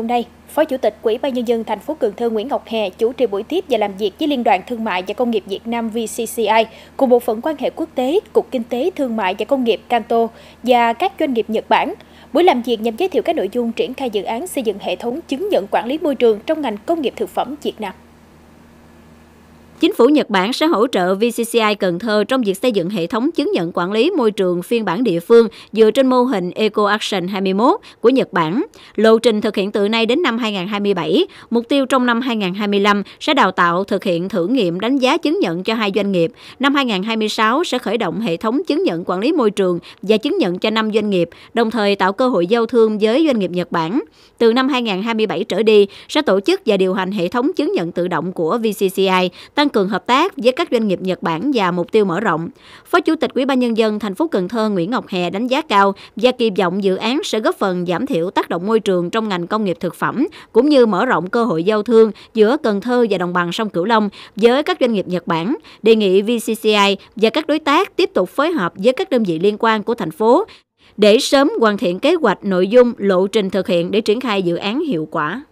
hôm nay, Phó Chủ tịch Quỹ ban nhân dân thành phố Cần Thơ Nguyễn Ngọc Hè chủ trì buổi tiếp và làm việc với Liên đoàn Thương mại và Công nghiệp Việt Nam VCCI cùng Bộ phận quan hệ quốc tế, Cục Kinh tế Thương mại và Công nghiệp Kanto và các doanh nghiệp Nhật Bản. Buổi làm việc nhằm giới thiệu các nội dung triển khai dự án xây dựng hệ thống chứng nhận quản lý môi trường trong ngành công nghiệp thực phẩm Việt Nam. Chính phủ Nhật Bản sẽ hỗ trợ VCCI Cần Thơ trong việc xây dựng hệ thống chứng nhận quản lý môi trường phiên bản địa phương dựa trên mô hình Eco Action 21 của Nhật Bản. Lộ trình thực hiện từ nay đến năm 2027, mục tiêu trong năm 2025 sẽ đào tạo thực hiện thử nghiệm đánh giá chứng nhận cho hai doanh nghiệp. Năm 2026 sẽ khởi động hệ thống chứng nhận quản lý môi trường và chứng nhận cho năm doanh nghiệp, đồng thời tạo cơ hội giao thương với doanh nghiệp Nhật Bản. Từ năm 2027 trở đi, sẽ tổ chức và điều hành hệ thống chứng nhận tự động của VCCI, tăng cường hợp tác với các doanh nghiệp Nhật Bản và mục tiêu mở rộng. Phó Chủ tịch Ủy ban nhân dân thành phố Cần Thơ Nguyễn Ngọc Hè đánh giá cao và kỳ vọng dự án sẽ góp phần giảm thiểu tác động môi trường trong ngành công nghiệp thực phẩm cũng như mở rộng cơ hội giao thương giữa Cần Thơ và đồng bằng sông Cửu Long với các doanh nghiệp Nhật Bản. Đề nghị VCCI và các đối tác tiếp tục phối hợp với các đơn vị liên quan của thành phố để sớm hoàn thiện kế hoạch nội dung lộ trình thực hiện để triển khai dự án hiệu quả.